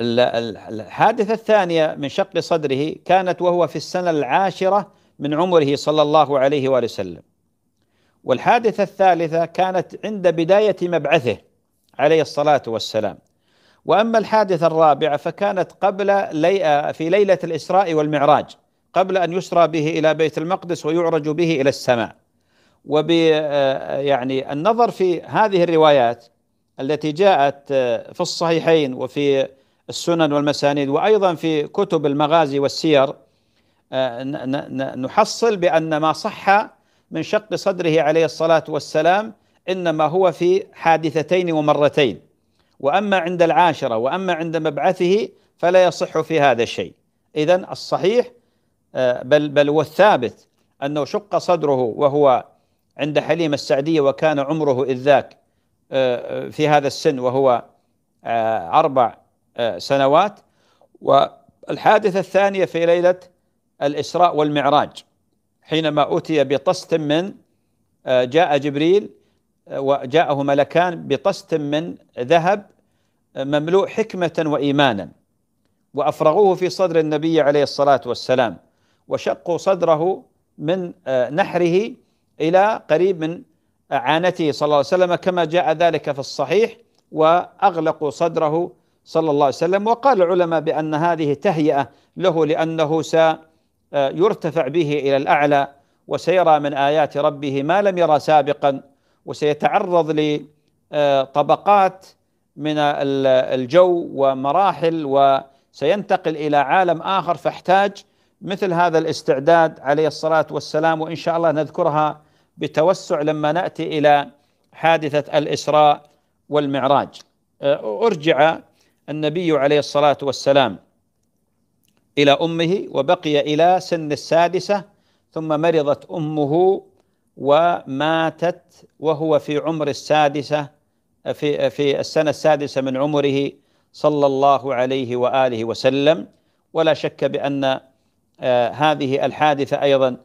الحادثة الثانية من شق صدره كانت وهو في السنة العاشرة من عمره صلى الله عليه وآله وسلم والحادثة الثالثة كانت عند بداية مبعثه عليه الصلاة والسلام وأما الحادثة الرابعة فكانت قبل لي... في ليلة الإسراء والمعراج قبل أن يسرى به إلى بيت المقدس ويعرج به إلى السماء وب آه، يعني النظر في هذه الروايات التي جاءت آه، في الصحيحين وفي السنن والمسانيد وأيضا في كتب المغازي والسير آه، نحصل بأن ما صح من شق صدره عليه الصلاة والسلام إنما هو في حادثتين ومرتين وأما عند العاشرة وأما عند مبعثه فلا يصح في هذا الشيء إذا الصحيح آه، بل بل والثابت أنه شق صدره وهو عند حليمة السعدية وكان عمره إذ ذاك آه، في هذا السن وهو أربع سنوات والحادثة الثانية في ليلة الإسراء والمعراج حينما أتي بطست من آه، جاء جبريل آه، وجاءه ملكان بطست من ذهب آه، مملوء حكمة وإيمانا وأفرغوه في صدر النبي عليه الصلاة والسلام وشقوا صدره من نحره إلى قريب من عانته صلى الله عليه وسلم كما جاء ذلك في الصحيح وأغلقوا صدره صلى الله عليه وسلم وقال العلماء بأن هذه تهيئة له لأنه سيقوم آه، يرتفع به الى الاعلى وسيرى من ايات ربه ما لم يرى سابقا وسيتعرض لطبقات من الجو ومراحل وسينتقل الى عالم اخر فاحتاج مثل هذا الاستعداد عليه الصلاه والسلام وان شاء الله نذكرها بتوسع لما ناتي الى حادثه الاسراء والمعراج آه، ارجع النبي عليه الصلاه والسلام إلى أمه وبقي إلى سن السادسة ثم مرضت أمه وماتت وهو في عمر السادسة في في السنة السادسة من عمره صلى الله عليه وآله وسلم ولا شك بأن آه، هذه الحادثة أيضا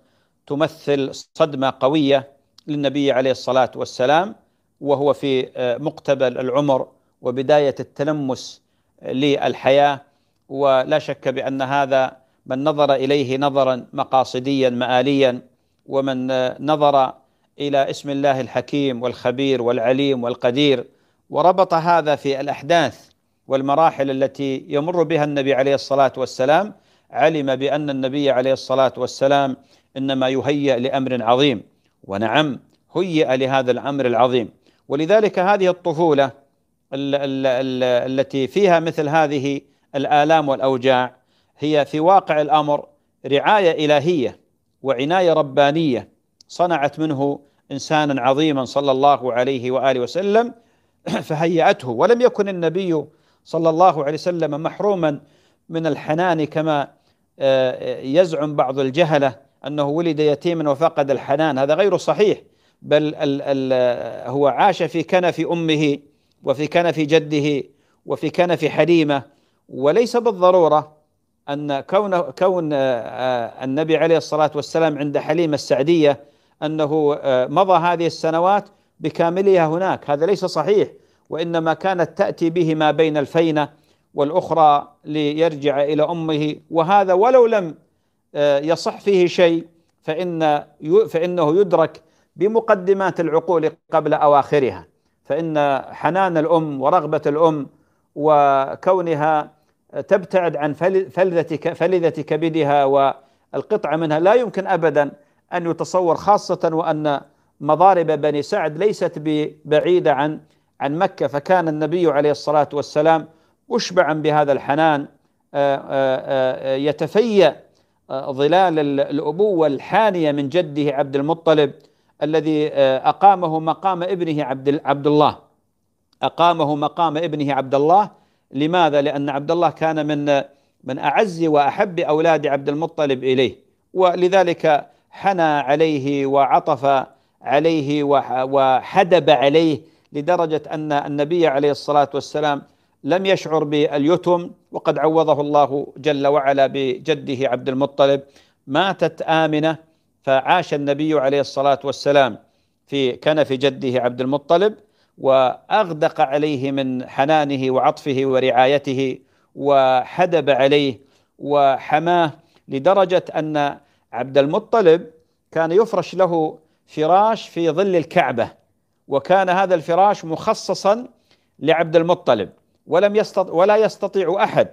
تمثل صدمة قوية للنبي عليه الصلاة والسلام وهو في آه، مقتبل العمر وبداية التلمس للحياة ولا شك بأن هذا من نظر إليه نظرا مقاصديا مآليا ومن نظر إلى اسم الله الحكيم والخبير والعليم والقدير وربط هذا في الأحداث والمراحل التي يمر بها النبي عليه الصلاة والسلام علم بأن النبي عليه الصلاة والسلام إنما يهيأ لأمر عظيم ونعم هيئ لهذا الأمر العظيم ولذلك هذه الطفولة التي فيها مثل هذه الآلام والأوجاع هي في واقع الأمر رعاية إلهية وعناية ربانية صنعت منه إنسانا عظيما صلى الله عليه وآله وسلم [CLEARS THROAT] فهيأته ولم يكن النبي صلى الله عليه وسلم محروما من الحنان كما آه، يزعم بعض الجهله انه ولد يتيما وفقد الحنان هذا غير صحيح بل الـ الـ هو عاش في كنف امه وفي كنف جده وفي كنف حليمه وليس بالضروره ان كون كون آه، آه، النبي عليه الصلاه والسلام عند حليمه السعديه انه آه، مضى هذه السنوات بكاملها هناك هذا ليس صحيح وانما كانت تاتي به ما بين الفينه والاخرى ليرجع الى امه وهذا ولو لم يصح فيه شيء فان فانه يدرك بمقدمات العقول قبل اواخرها فان حنان الام ورغبه الام وكونها تبتعد عن فلذة فلذة كبدها والقطعة منها لا يمكن أبدا أن يتصور خاصة وأن مضارب بني سعد ليست بعيدة عن عن مكة فكان النبي عليه الصلاة والسلام مشبعا بهذا الحنان آه، آه، آه، يتفيأ ظلال الأبوة الحانية من جده عبد المطلب الذي أقامه مقام ابنه عبد عبد الله أقامه مقام ابنه عبد الله لماذا؟ لأن عبد الله كان من من أعز وأحب أولاد عبد المطلب إليه ولذلك حنى عليه وعطف عليه وحدب عليه لدرجة أن النبي عليه الصلاة والسلام لم يشعر باليتم وقد عوضه الله جل وعلا بجده عبد المطلب ماتت آمنة فعاش النبي عليه الصلاة والسلام في كنف جده عبد المطلب واغدق عليه من حنانه وعطفه ورعايته وحدب عليه وحماه لدرجه ان عبد المطلب كان يفرش له فراش في ظل الكعبه وكان هذا الفراش مخصصا لعبد المطلب ولم يستطع ولا يستطيع احد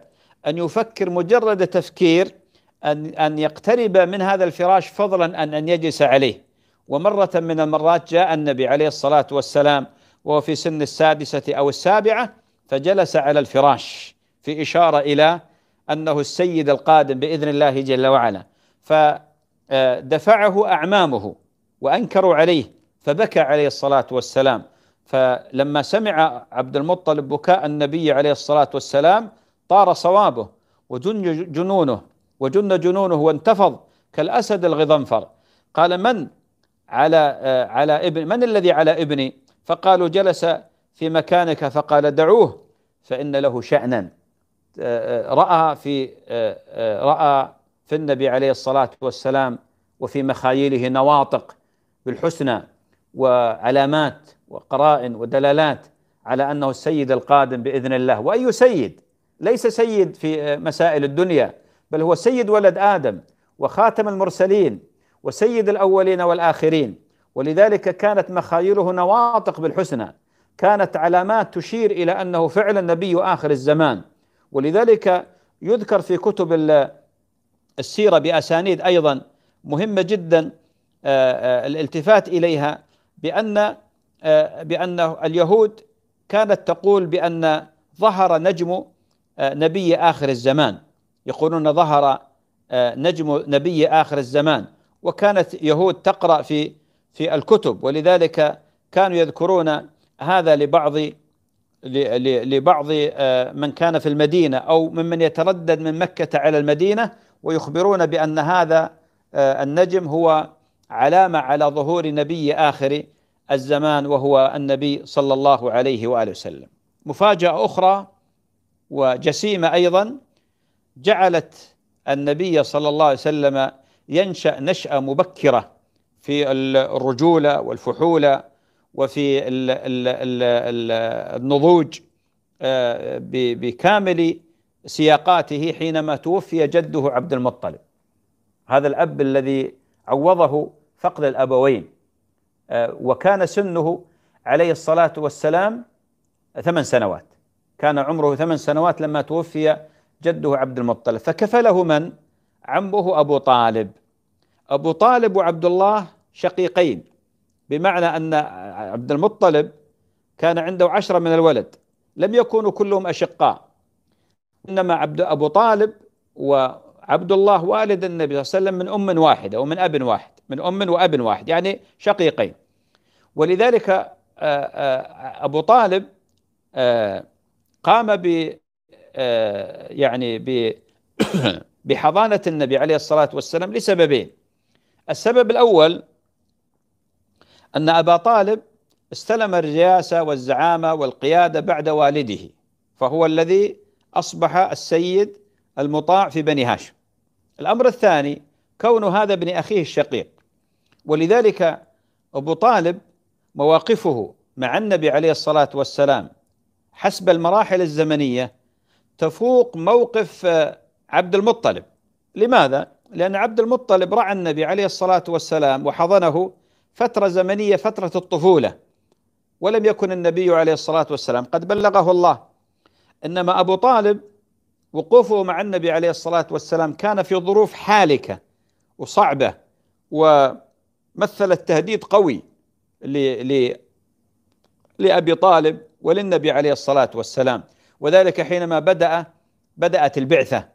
ان يفكر مجرد تفكير ان ان يقترب من هذا الفراش فضلا ان ان يجلس عليه ومره من المرات جاء النبي عليه الصلاه والسلام وهو في سن السادسة أو السابعة فجلس على الفراش في إشارة إلى أنه السيد القادم بإذن الله جل وعلا فدفعه أعمامه وأنكروا عليه فبكى عليه الصلاة والسلام فلما سمع عبد المطلب بكاء النبي عليه الصلاة والسلام طار صوابه وجن جنونه وجن جنونه وانتفض كالأسد الغضنفر قال من على آه، على ابن من الذي على ابني فقالوا جلس في مكانك فقال دعوه فإن له شأنا آه، آه، رأى في آه، رأى في النبي عليه الصلاة والسلام وفي مخايله نواطق بالحسنى وعلامات وقرائن ودلالات على أنه السيد القادم بإذن الله وأي سيد ليس سيد في مسائل الدنيا بل هو سيد ولد آدم وخاتم المرسلين وسيد الأولين والآخرين ولذلك كانت مخايله نواطق بالحسنى كانت علامات تشير الى انه فعلا نبي اخر الزمان ولذلك يذكر في كتب السيره باسانيد ايضا مهمه جدا آه، آه، الالتفات اليها بان آه، بان اليهود كانت تقول بان ظهر نجم نبي اخر الزمان يقولون ظهر نجم نبي اخر الزمان وكانت يهود تقرا في في الكتب ولذلك كانوا يذكرون هذا لبعض لبعض آه، من كان في المدينه او ممن يتردد من مكه على المدينه ويخبرون بان هذا آه، النجم هو علامه على ظهور نبي اخر الزمان وهو النبي صلى الله عليه واله وسلم. مفاجاه اخرى وجسيمه ايضا جعلت النبي صلى الله عليه وسلم ينشا نشاه مبكره في الرجولة والفحولة وفي النضوج آه، بكامل سياقاته حينما توفي جده عبد المطلب هذا الأب الذي عوضه فقد الأبوين آه، وكان سنه عليه الصلاة والسلام ثمان سنوات كان عمره ثمان سنوات لما توفي جده عبد المطلب فكفله من؟ عمه أبو طالب أبو طالب وعبد الله شقيقين بمعنى أن عبد المطلب كان عنده عشرة من الولد لم يكونوا كلهم أشقاء إنما عبد أبو طالب وعبد الله والد النبي صلى الله عليه وسلم من أم واحدة ومن أب واحد من أم وأب واحد يعني شقيقين ولذلك آه، آه، أبو طالب آه، قام ب يعني ب [COUGHS] بحضانة النبي عليه الصلاة والسلام لسببين السبب الأول أن أبا طالب استلم الرئاسة والزعامة والقيادة بعد والده فهو الذي أصبح السيد المطاع في بني هاشم الأمر الثاني كون هذا ابن أخيه الشقيق ولذلك أبو طالب مواقفه مع النبي عليه الصلاة والسلام حسب المراحل الزمنية تفوق موقف عبد المطلب لماذا؟ لأن عبد المطلب رعى النبي عليه الصلاة والسلام وحضنه فترة زمنية فترة الطفولة ولم يكن النبي عليه الصلاة والسلام قد بلغه الله إنما أبو طالب وقوفه مع النبي عليه الصلاة والسلام كان في ظروف حالكة وصعبة ومثلت تهديد قوي لأبي طالب وللنبي عليه الصلاة والسلام وذلك حينما بدأ بدأت البعثة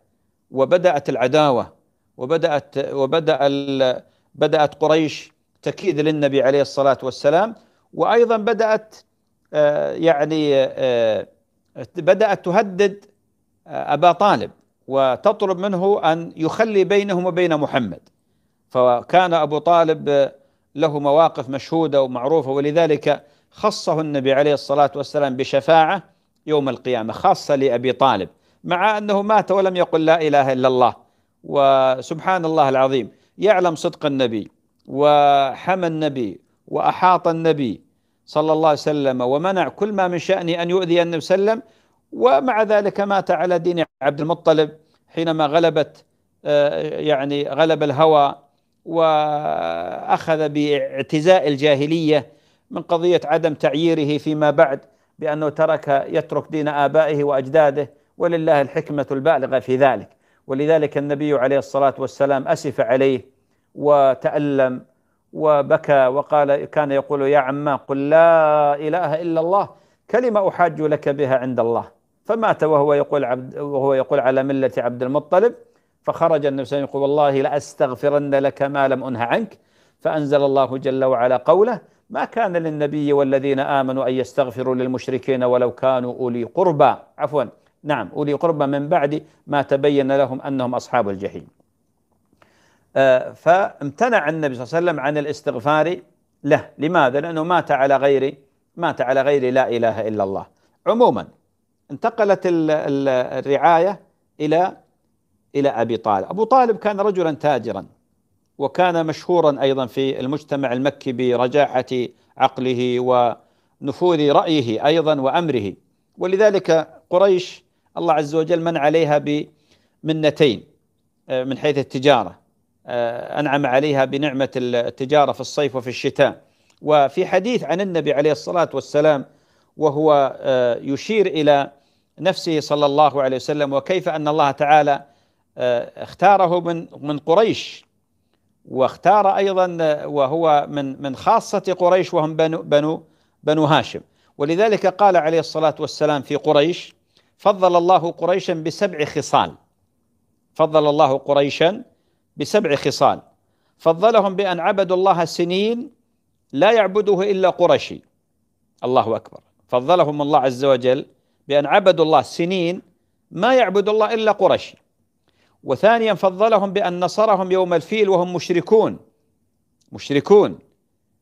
وبدأت العداوة وبدأت وبدأ بدأت قريش تكيد للنبي عليه الصلاة والسلام وأيضا بدأت آه، يعني آه، بدأت تهدد آه، أبا طالب وتطلب منه أن يخلي بينهم وبين محمد فكان أبو طالب له مواقف مشهودة ومعروفة ولذلك خصه النبي عليه الصلاة والسلام بشفاعة يوم القيامة خاصة لأبي طالب مع أنه مات ولم يقل لا إله إلا الله وسبحان الله العظيم يعلم صدق النبي وحمى النبي وأحاط النبي صلى الله عليه وسلم ومنع كل ما من شأنه أن يؤذي النبي صلى الله عليه وسلم ومع ذلك مات على دين عبد المطلب حينما غلبت آه، يعني غلب الهوى واخذ باعتزاء الجاهليه من قضيه عدم تعييره فيما بعد بانه ترك يترك دين ابائه واجداده ولله الحكمه البالغه في ذلك ولذلك النبي عليه الصلاة والسلام أسف عليه وتألم وبكى وقال كان يقول يا عما قل لا إله إلا الله كلمة أحاج لك بها عند الله فمات وهو يقول عبد وهو يقول على ملة عبد المطلب فخرج النبي صلى الله عليه وسلم يقول والله لأستغفرن لك ما لم أنه عنك فأنزل الله جل وعلا قوله ما كان للنبي والذين آمنوا أن يستغفروا للمشركين ولو كانوا أولي قربى عفوا نعم أولي قربى من بعد ما تبين لهم أنهم أصحاب الجحيم آه، فامتنع النبي صلى الله عليه وسلم عن الاستغفار له لماذا؟ لأنه مات على غير مات على غير لا إله إلا الله عموما انتقلت الرعاية إلى إلى أبي طالب أبو طالب كان رجلا تاجرا وكان مشهورا أيضا في المجتمع المكي برجاعة عقله ونفوذ رأيه أيضا وأمره ولذلك قريش الله عز وجل من عليها بمنتين آه، من حيث التجارة آه، أنعم عليها بنعمة التجارة في الصيف وفي الشتاء وفي حديث عن النبي عليه الصلاة والسلام وهو آه، يشير إلى نفسه صلى الله عليه وسلم وكيف أن الله تعالى اختاره من من قريش واختار أيضا وهو من من خاصة قريش وهم بنو بنو بنو هاشم ولذلك قال عليه الصلاة والسلام في قريش فضل الله قريشا بسبع خصال فضل الله قريشا بسبع خصال فضلهم بأن عبدوا الله سنين لا يعبده إلا قرشي الله أكبر فضلهم الله عز وجل بأن عبدوا الله سنين ما يعبد الله إلا قرشي وثانيا فضلهم بأن نصرهم يوم الفيل وهم مشركون مشركون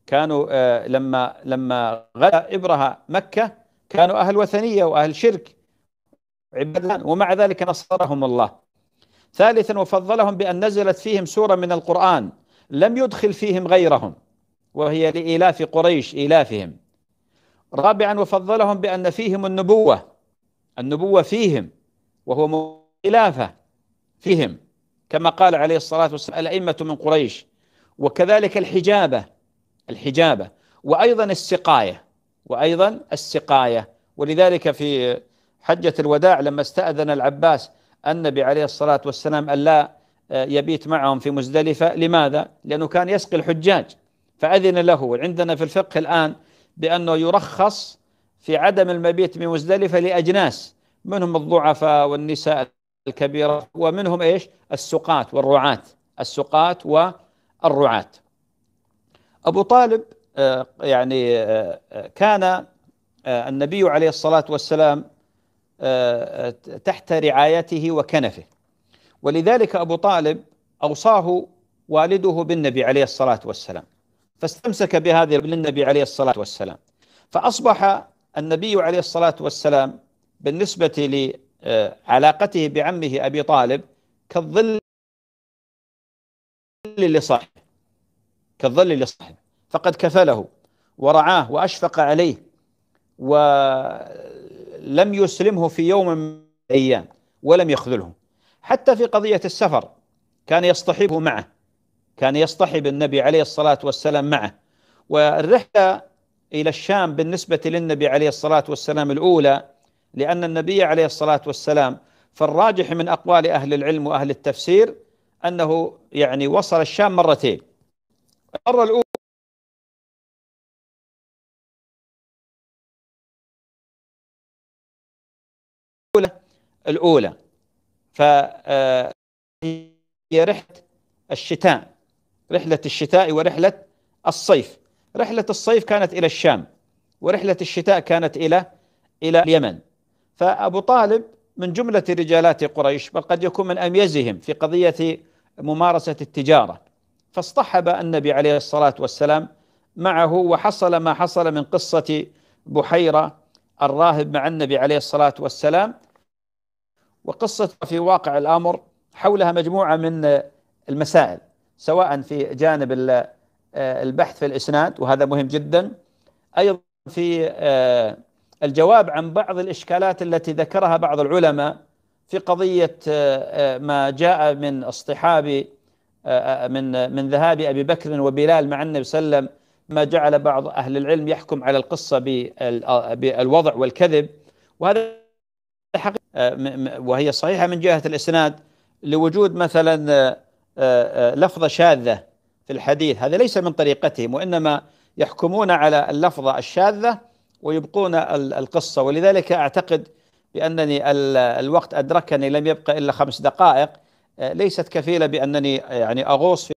كانوا آه، لما لما غدا إبرها مكة كانوا أهل وثنية وأهل شرك عبادا ومع ذلك نصرهم الله ثالثا وفضلهم بأن نزلت فيهم سورة من القرآن لم يدخل فيهم غيرهم وهي لإلاف قريش إلافهم رابعا وفضلهم بأن فيهم النبوة النبوة فيهم وهو إلافة فيهم كما قال عليه الصلاة والسلام الأئمة من قريش وكذلك الحجابة الحجابة وأيضا السقاية وأيضا السقاية ولذلك في حجة الوداع لما استأذن العباس النبي عليه الصلاة والسلام ألا آه، يبيت معهم في مزدلفة لماذا؟ لأنه كان يسقي الحجاج فأذن له عندنا في الفقه الآن بأنه يرخص في عدم المبيت بمزدلفة لأجناس منهم الضعفاء والنساء الكبيرة ومنهم إيش السقاة والرعاة السقاة والرعاة أبو طالب آه، يعني آه، كان النبي عليه الصلاة والسلام آه، آه، تحت رعايته وكنفه ولذلك ابو طالب اوصاه والده بالنبي عليه الصلاه والسلام فاستمسك بهذه للنبي عليه الصلاه والسلام فاصبح النبي عليه الصلاه والسلام بالنسبه لعلاقته آه، بعمه ابي طالب كالظل لصاحبه كالظل لصاحبه فقد كفله ورعاه واشفق عليه و لم يسلمه في يوم من الأيام ولم يخذله حتى في قضية السفر كان يصطحبه معه كان يصطحب النبي عليه الصلاة والسلام معه والرحلة إلى الشام بالنسبة للنبي عليه الصلاة والسلام الأولى لأن النبي عليه الصلاة والسلام فالراجح من أقوال أهل العلم وأهل التفسير أنه يعني وصل الشام مرتين المرة الأولى الأولى ف آه، هي رحلة الشتاء رحلة الشتاء ورحلة الصيف رحلة الصيف كانت إلى الشام ورحلة الشتاء كانت إلى إلى اليمن فأبو طالب من جملة رجالات قريش بل قد يكون من أميزهم في قضية ممارسة التجارة فاصطحب النبي عليه الصلاة والسلام معه وحصل ما حصل من قصة بحيرة الراهب مع النبي عليه الصلاة والسلام وقصة في واقع الأمر حولها مجموعة من المسائل سواء في جانب البحث في الإسناد وهذا مهم جدا أيضا في آه، الجواب عن بعض الإشكالات التي ذكرها بعض العلماء في قضية آه، آه، ما جاء من اصطحاب من من ذهاب أبي بكر وبلال مع النبي صلى الله عليه وسلم ما جعل بعض أهل العلم يحكم على القصة بالوضع والكذب وهذا آه، وهي صحيحة من جهة الإسناد لوجود مثلا آه، آه، لفظة شاذة في الحديث هذا ليس من طريقتهم وإنما يحكمون على اللفظة الشاذة ويبقون القصة ولذلك أعتقد بأنني الوقت أدركني لم يبقى إلا خمس دقائق ليست كفيلة بأنني يعني أغوص في